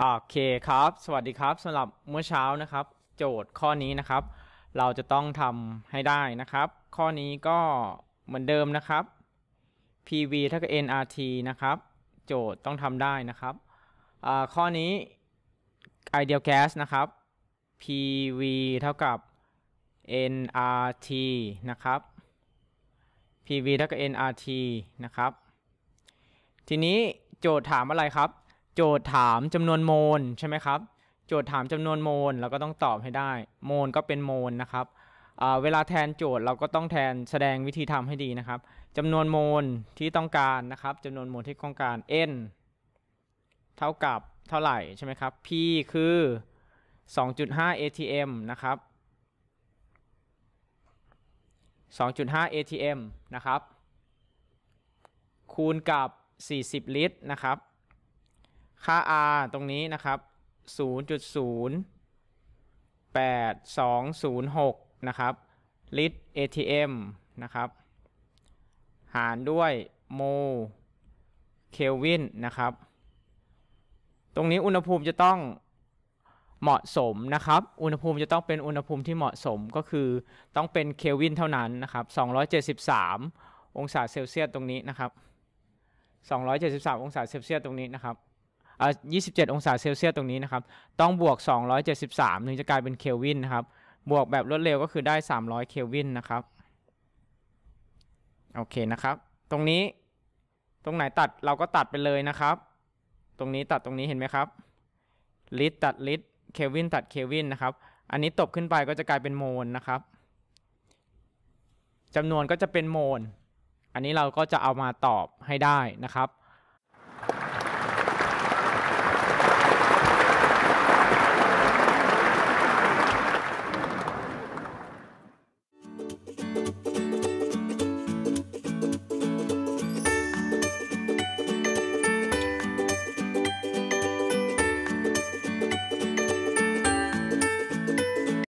โอเคครับ สวัสดีครับสำหรับเมื่อเช้านะครับ โจทย์ข้อนี้นะครับ เราจะต้องทำให้ได้นะครับ ข้อนี้ก็เหมือนเดิมนะครับ PV เท่ากับ nRT นะครับ โจทย์ต้องทำได้นะครับข้อนี้ ideal gas นะครับ PV เท่ากับ nRT นะครับ PV เท่ากับ nRT นะครับทีนี้โจทย์ถามอะไรครับโจทย์ถามจำนวนโมลใช่ไหมครับ โจทย์ถามจำนวนโมลเราก็ต้องตอบให้ได้ โมลก็เป็นโมลนะครับ เวลาแทนโจทย์เราก็ต้องแทนแสดงวิธีทำให้ดีนะครับ จำนวนโมลที่ต้องการนะครับ จำนวนโมลที่ต้องการ n เท่ากับเท่าไหร่ใช่ไหมครับ p คือ 2.5 atm นะครับ 2.5 atm นะครับ คูณกับ 40 ลิตร นะครับค่า r ตรงนี้นะครับ0.08206นะครับ ลิตร ATM นะครับ หารด้วย โม เคลวินนะครับ ตรงนี้อุณหภูมิจะต้องเหมาะสมนะครับ อุณหภูมิจะต้องเป็นอุณหภูมิที่เหมาะสมก็คือต้องเป็นเคลวินเท่านั้นนะครับ273 องศาเซลเซียสตรงนี้นะครับ273องศาเซลเซียสตรงนี้นะครับอ่27 องศาเซลเซียสตรงนี้นะครับ ต้องบวก 273ถึงจะกลายเป็นเคลวินนะครับ บวกแบบรวด เร็ว ก็คือได้ 300เคลวินนะครับ โอเคนะครับ ตรงนี้ ตรงไหนตัดเราก็ตัดไปเลยนะครับ ตรงนี้ตัดตรงนี้เห็นไหมครับ ลิตรตัดลิตร เคลวินตัดเคลวินนะครับ อันนี้ตบขึ้นไปก็จะกลายเป็นโมลนะครับจำนวนก็จะเป็นโมล อันนี้เราก็จะเอามาตอบให้ได้นะครับ